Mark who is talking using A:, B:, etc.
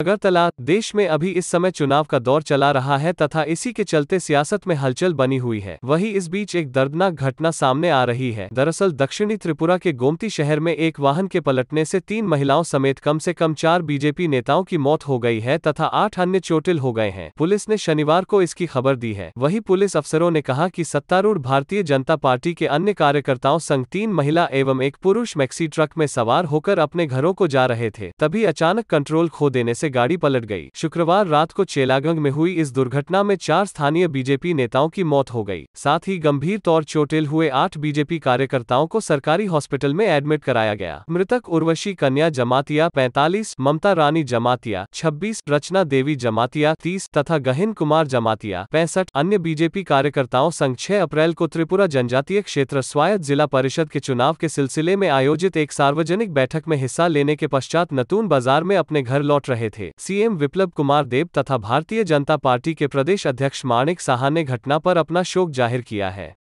A: अगरतला देश में अभी इस समय चुनाव का दौर चला रहा है तथा इसी के चलते सियासत में हलचल बनी हुई है वहीं इस बीच एक दर्दनाक घटना सामने आ रही है दरअसल दक्षिणी त्रिपुरा के गोमती शहर में एक वाहन के पलटने से तीन महिलाओं समेत कम से कम चार बीजेपी नेताओं की मौत हो गई है तथा आठ अन्य चोटिल हो गए हैं पुलिस ने शनिवार को इसकी खबर दी है वही पुलिस अफसरों ने कहा की सत्तारूढ़ भारतीय जनता पार्टी के अन्य कार्यकर्ताओं संग तीन महिला एवं एक पुरुष मैक्सी ट्रक में सवार होकर अपने घरों को जा रहे थे तभी अचानक कंट्रोल खो देने से गाड़ी पलट गई शुक्रवार रात को चेलागंग में हुई इस दुर्घटना में चार स्थानीय बीजेपी नेताओं की मौत हो गई साथ ही गंभीर तौर चोटिल हुए आठ बीजेपी कार्यकर्ताओं को सरकारी हॉस्पिटल में एडमिट कराया गया मृतक उर्वशी कन्या जमातिया पैंतालीस ममता रानी जमातिया छब्बीस रचना देवी जमातिया तीस तथा गहिन कुमार जमातिया पैंसठ अन्य बीजेपी कार्यकर्ताओं संघ छह अप्रैल को त्रिपुरा जनजातीय क्षेत्र स्वायत्त जिला परिषद के चुनाव के सिलसिले में आयोजित एक सार्वजनिक बैठक में हिस्सा लेने के पश्चात नतून बाजार में अपने घर लौट रहे थे थे सीएम विप्लब कुमार देव तथा भारतीय जनता पार्टी के प्रदेश अध्यक्ष माणिक साहा ने घटना पर अपना शोक जाहिर किया है